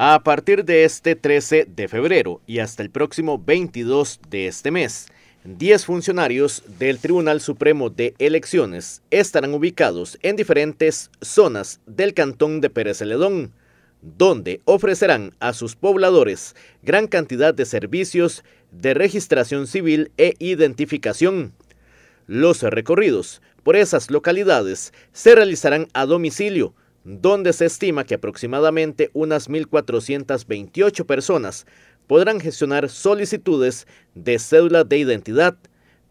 a partir de este 13 de febrero y hasta el próximo 22 de este mes. 10 funcionarios del Tribunal Supremo de Elecciones estarán ubicados en diferentes zonas del cantón de Pérez Celedón, donde ofrecerán a sus pobladores gran cantidad de servicios de registración civil e identificación. Los recorridos por esas localidades se realizarán a domicilio, donde se estima que aproximadamente unas 1.428 personas podrán gestionar solicitudes de cédula de identidad,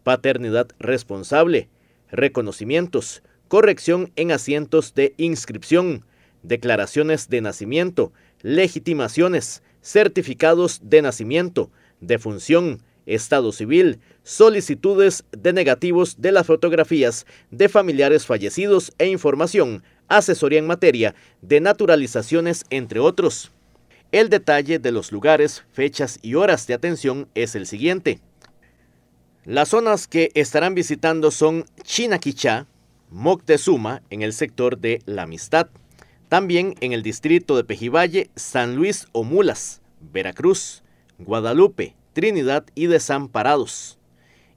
paternidad responsable, reconocimientos, corrección en asientos de inscripción, declaraciones de nacimiento, legitimaciones, certificados de nacimiento, defunción, estado civil, solicitudes de negativos de las fotografías de familiares fallecidos e información asesoría en materia de naturalizaciones, entre otros. El detalle de los lugares, fechas y horas de atención es el siguiente. Las zonas que estarán visitando son Chinaquichá, Moctezuma, en el sector de La Amistad, también en el distrito de Pejivalle, San Luis o Mulas, Veracruz, Guadalupe, Trinidad y Desamparados,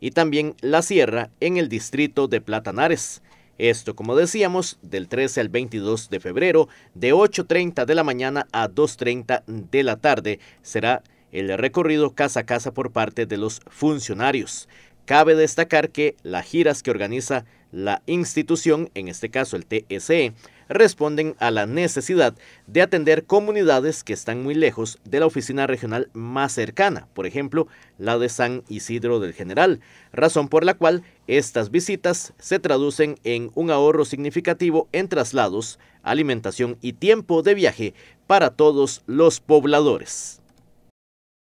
y también La Sierra en el distrito de Platanares, esto, como decíamos, del 13 al 22 de febrero, de 8.30 de la mañana a 2.30 de la tarde, será el recorrido casa a casa por parte de los funcionarios. Cabe destacar que las giras que organiza la institución, en este caso el TSE, responden a la necesidad de atender comunidades que están muy lejos de la oficina regional más cercana, por ejemplo, la de San Isidro del General, razón por la cual estas visitas se traducen en un ahorro significativo en traslados, alimentación y tiempo de viaje para todos los pobladores.